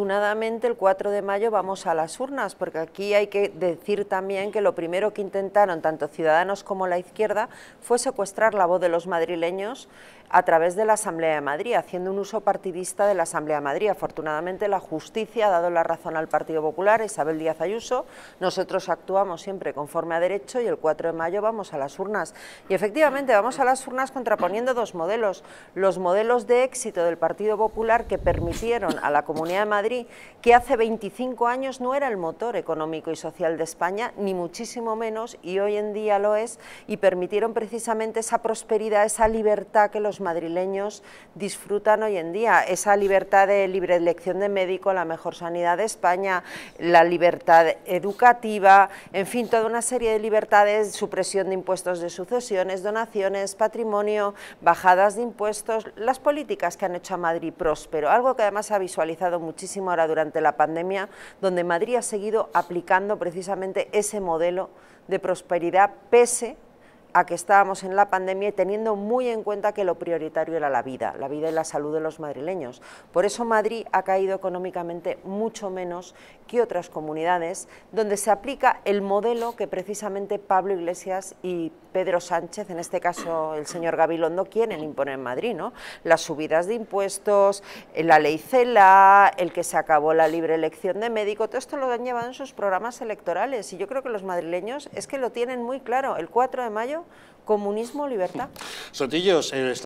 Afortunadamente el 4 de mayo vamos a las urnas, porque aquí hay que decir también que lo primero que intentaron tanto Ciudadanos como la izquierda fue secuestrar la voz de los madrileños a través de la Asamblea de Madrid, haciendo un uso partidista de la Asamblea de Madrid. Afortunadamente la justicia ha dado la razón al Partido Popular, Isabel Díaz Ayuso, nosotros actuamos siempre conforme a derecho y el 4 de mayo vamos a las urnas. Y efectivamente vamos a las urnas contraponiendo dos modelos, los modelos de éxito del Partido Popular que permitieron a la Comunidad de Madrid que hace 25 años no era el motor económico y social de España, ni muchísimo menos, y hoy en día lo es, y permitieron precisamente esa prosperidad, esa libertad que los madrileños disfrutan hoy en día, esa libertad de libre elección de médico, la mejor sanidad de España, la libertad educativa, en fin, toda una serie de libertades, supresión de impuestos de sucesiones, donaciones, patrimonio, bajadas de impuestos, las políticas que han hecho a Madrid próspero, algo que además ha visualizado muchísimo ahora durante la pandemia, donde Madrid ha seguido aplicando precisamente ese modelo de prosperidad pese a que estábamos en la pandemia y teniendo muy en cuenta que lo prioritario era la vida, la vida y la salud de los madrileños. Por eso Madrid ha caído económicamente mucho menos que otras comunidades donde se aplica el modelo que precisamente Pablo Iglesias y Pedro Sánchez, en este caso el señor Gabilondo, quieren imponer en Madrid, ¿no? Las subidas de impuestos, eh, la ley CELA, el que se acabó la libre elección de médico, todo esto lo han llevado en sus programas electorales y yo creo que los madrileños es que lo tienen muy claro. El 4 de mayo comunismo, libertad. Eh,